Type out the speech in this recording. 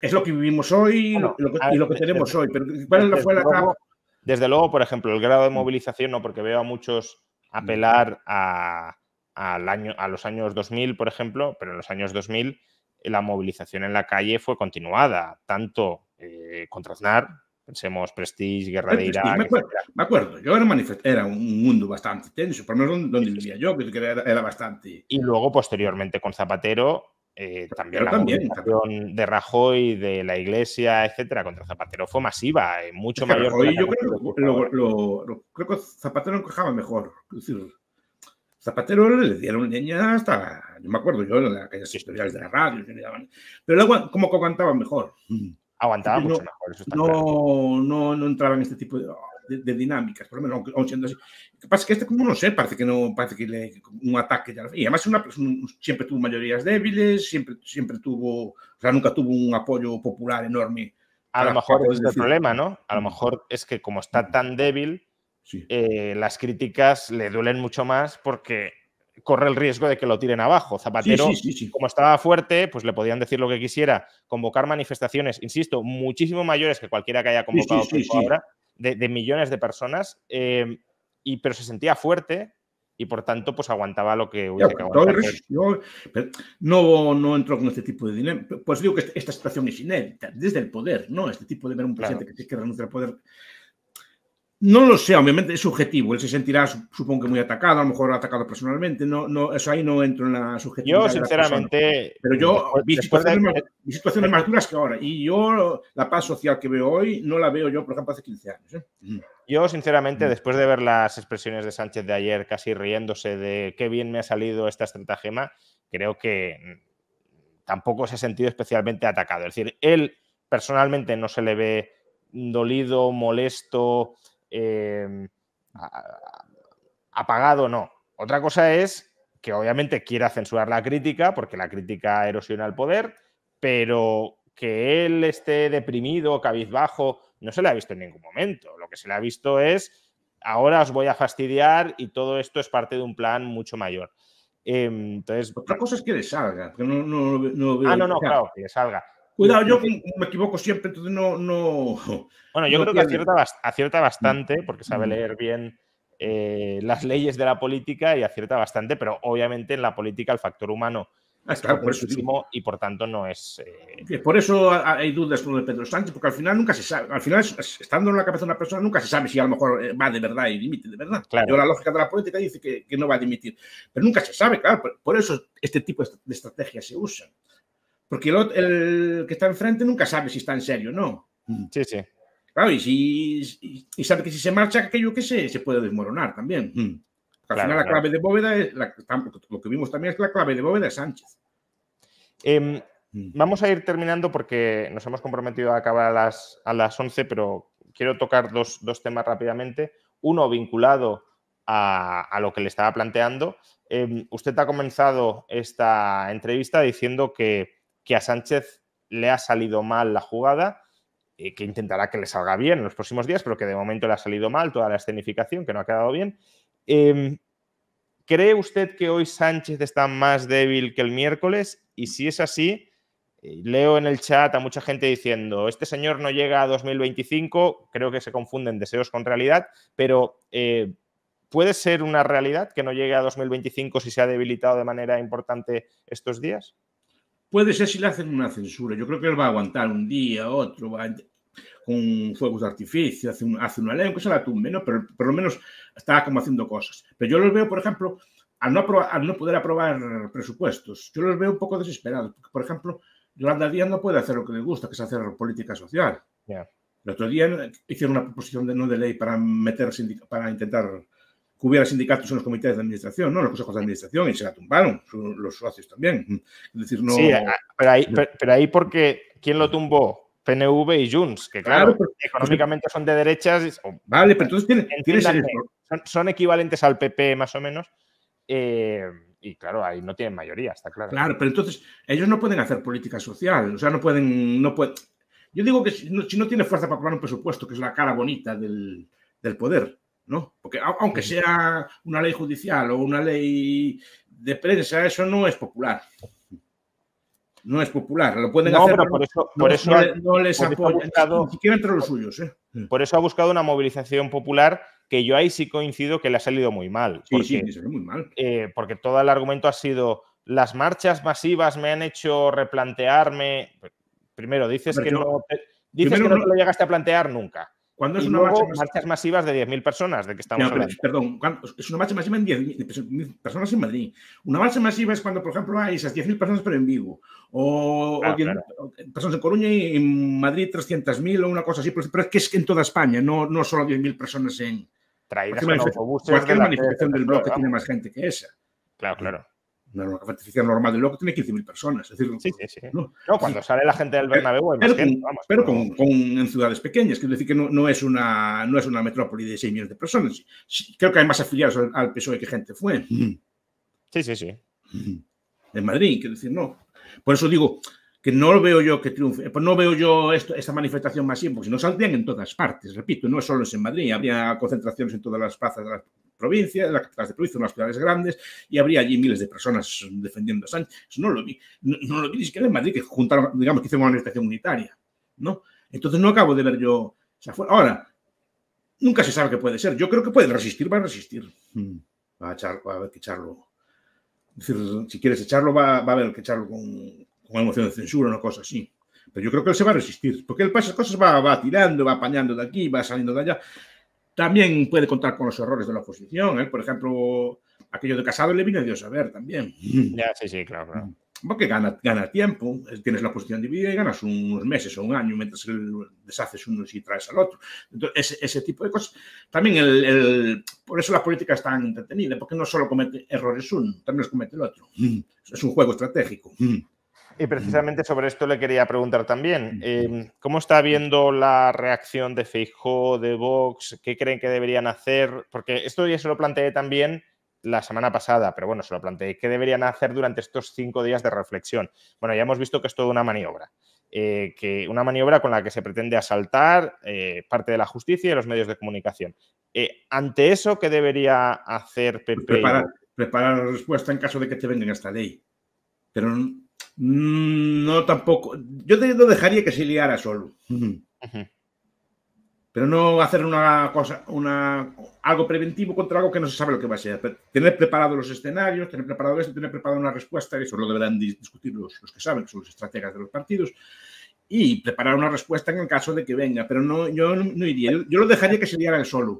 Es lo que vivimos hoy y lo que tenemos hoy. Pero ¿cuál desde, fue la luego, desde luego, por ejemplo, el grado de movilización, no porque veo a muchos mm. apelar a, al año, a los años 2000, por ejemplo, pero en los años 2000 eh, la movilización en la calle fue continuada, tanto eh, contra Aznar, pensemos Prestige, Guerra de Irak... me, acuerdo, yo era, un mundo bastante tenso, por lo menos donde, vivía yo, que era, bastante. Y luego, posteriormente, con Zapatero, eh, también la también, de Rajoy, de la Iglesia, etcétera, contra Zapatero fue masiva, eh, mucho mayor. yo creo, que Zapatero encajaba mejor. Zapatero le dieron hasta, no me acuerdo yo, en aquellas historias de la radio, pero luego como que aguantaba mejor. Aguantaba mucho mejor. no, no, no entraba en este tipo de de, dinámicas, por lo menos, aunque, siendo así. Lo que pasa es que este, como no sé, parece que no, parece que le, un ataque Y además una, siempre tuvo mayorías débiles, siempre, siempre tuvo, o sea, nunca tuvo un apoyo popular enorme. A lo mejor es el problema, ¿no? A lo mejor es que como está tan débil, eh, las críticas le duelen mucho más porque corre el riesgo de que lo tiren abajo. Zapatero, como estaba fuerte, pues le podían decir lo que quisiera, convocar manifestaciones, insisto, muchísimo mayores que cualquiera que haya convocado ahora de, millones de personas, em, y, pero se sentía fuerte y por tanto pues aguantaba lo que hubiera que aguantar. Pues. no, no entró con este tipo de dinero. Pues digo que esta situación es inédita, desde el poder, ¿no? Este tipo de ver un presidente que tiene que renunciar al poder no lo sé, obviamente es subjetivo. Él se sentirá, supongo que muy atacado, a lo mejor atacado personalmente. No, no, eso ahí no entro en la subjetividad. Yo, sinceramente. Pero yo vi situaciones, más, duras que ahora. Y yo, la paz social que veo hoy, no la veo yo, por ejemplo, hace 15 años. ¿eh? Mm. Yo, sinceramente, mm. después de ver las expresiones de Sánchez de ayer, casi riéndose de qué bien me ha salido esta estratagema, creo que mm, tampoco se ha sentido especialmente atacado. Es decir, él personalmente no se le ve dolido, molesto. Em, apagado no. Otra cosa es que obviamente quiera censurar la crítica, porque la crítica erosiona el poder, pero que él esté deprimido, cabizbajo, no se le ha visto en ningún momento. Lo que se le ha visto es, ahora os voy a fastidiar y todo esto es parte de un plan mucho mayor. Em, entonces, Otra cosa es que le salga, que Ah, no, no, claro, que le salga. Cuidado, yo me equivoco siempre, entonces no. no bueno, yo creo que acierta, bastante, mm. porque sabe mm. leer bien eh, las leyes de la política y acierta bastante, pero obviamente en la política el factor humano ah, es claro, por y por tanto no es. Eh, por eso hay dudas de Pedro Sánchez, porque al final nunca se sabe. Al final, estando en la cabeza de una persona, nunca se sabe si a lo mejor eh, va de verdad y dimite, de verdad. Claro. la lógica de la política dice que, no va a dimitir. Pero nunca se sabe, claro. Por, por eso este tipo de estrategias se usan. Porque el, que está enfrente nunca sabe si está en serio, o ¿no? Mm. Sí, sí. Claro, y, sabe que si se marcha aquello que se, se puede desmoronar también. Mm. al final la clave de bóveda, lo que vimos también es que la clave de bóveda es Sánchez. Em, mm. vamos a ir terminando porque nos hemos comprometido a acabar a las, a las 11, pero quiero tocar dos, temas rápidamente. Uno vinculado a, lo que le estaba planteando. Em, usted ha comenzado esta entrevista diciendo que que a Sánchez le ha salido mal la jugada, eh, que intentará que le salga bien en los próximos días, pero que de momento le ha salido mal toda la escenificación, que no ha quedado bien. Em, ¿Cree usted que hoy Sánchez está más débil que el miércoles? Y si es así, eh, leo en el chat a mucha gente diciendo, este señor no llega a 2025, creo que se confunden deseos con realidad, pero eh, ¿puede ser una realidad que no llegue a 2025 si se ha debilitado de manera importante estos días? Puede ser si le hacen una censura. Yo creo que él va a aguantar un día, otro, con fuegos de artificio, hace, una ley, aunque se la tumbe, ¿no? Pero por lo menos está como haciendo cosas. Pero yo los veo, por ejemplo, al no, no poder aprobar presupuestos, yo los veo un poco desesperados. Porque, por ejemplo, Yolanda Díaz no puede hacer lo que le gusta, que es hacer política social. El otro día eh, hicieron una proposición de no de ley para meter para intentar hubiera sindicatos en los comités de administración, ¿no? En los consejos de administración y se la tumbaron los socios también. Es decir, no... pero ahí, pero, porque ¿quién lo tumbó? PNV y Junts, que claro, pues, económicamente son de derechas. vale, pero entonces son, equivalentes al PP más o menos. Eh, y claro, ahí no tienen mayoría, está claro. Claro, pero entonces ellos no pueden hacer política social, o sea, no pueden... No Yo digo que si no, tiene fuerza para aprobar un presupuesto, que es la cara bonita del, del poder, ¿no? Porque aunque sea una ley judicial o una ley de prensa, eso no es popular. No es popular, lo pueden hacer. por eso, les ha apoyado entre los suyos. ¿eh? Mm. Por eso ha buscado una movilización popular que yo ahí sí coincido que le ha salido muy mal. Sí, porque, sí, muy mal. Eh, porque todo el argumento ha sido las marchas masivas me han hecho replantearme. Primero, dices, que, no dices que no te lo llegaste a plantear nunca. Cuando es una marcha marchas masivas de 10.000 personas, de que estamos Perdón, es una marcha masiva en 10.000 personas en Madrid. Una marcha masiva es cuando, por ejemplo, hay esas 10.000 personas, pero en vivo. Ah, o, personas en Coruña y en Madrid 300.000 o una cosa así. Pero es que es en toda España, no, no solo 10.000 personas en. Traídas en pues autobuses. Cualquier pues manifestación del bloque tiene más gente que esa. Claro, claro una Roca artificial normal del loco tiene 15.000 personas. Es decir, sí, sí, sí. ¿no? cuando sale la gente del Bernabéu pero, pero en ciudades pequeñas, quiero decir que no, no, es una, no es una metrópoli de 6 millones de personas. Creo que hay más afiliados al, PSOE que gente fue. Sí, sí, sí. En Madrid, quiero decir, no. Por eso digo que no veo yo que triunfe, eh, pues no veo yo esta manifestación masiva, porque si no saldrían en todas partes, repito, no solo es en Madrid, habría concentraciones en todas las plazas de las provincia, las de provincia, las ciudades grandes, y habría allí miles de personas defendiendo a Sánchez. no lo vi, no, lo vi ni siquiera en Madrid, que juntaron, digamos, que hicieron una manifestación unitaria, ¿no? Entonces no acabo de ver yo. O sea, ahora, nunca se sabe qué puede ser. Yo creo que puede resistir, va a resistir. Hmm, va a, echar, a haber que echarlo. Es decir, si quieres echarlo, va, va a haber que echarlo con, con emoción de censura, una cosa así. Pero yo creo que él se va a resistir, porque él pasa cosas va, va tirando, va apañando de aquí, va saliendo de allá. También puede contar con los errores de la oposición. ¿eh? Por ejemplo, aquello de Casado le vino a Dios a ver también. Ya, sí, sí, claro. Mm. Porque gana, tiempo, eh, tienes la oposición dividida y ganas unos meses o un año mientras deshaces uno y traes al otro. Entonces, ese, tipo de cosas. También, el, por eso las políticas están entretenidas, porque no solo comete errores uno, también los comete el otro. Mm. Es un juego estratégico. Mm. Y precisamente sobre esto le quería preguntar también, em, ¿cómo está viendo la reacción de Feijó, de Vox? ¿Qué creen que deberían hacer? Porque esto ya se lo planteé también la semana pasada, pero bueno, se lo planteé. ¿Qué deberían hacer durante estos cinco días de reflexión? Bueno, ya hemos visto que es toda una maniobra. Eh, que una maniobra con la que se pretende asaltar eh, parte de la justicia y los medios de comunicación. Eh, ante eso, ¿qué debería hacer PP? Preparar, la respuesta en caso de que te vengan esta ley. Pero Mm, no tampoco. Yo te, dejaría que se liara solo. Pero no hacer una cosa, una, algo preventivo contra algo que no se sabe lo que va a ser. tener preparados los escenarios, tener preparado tener preparada una respuesta, eso lo deberán discutir los, que saben, que son los estrategas de los partidos y preparar una respuesta en el caso de que venga, pero no, yo no, iría, yo, lo dejaría que se liara solo.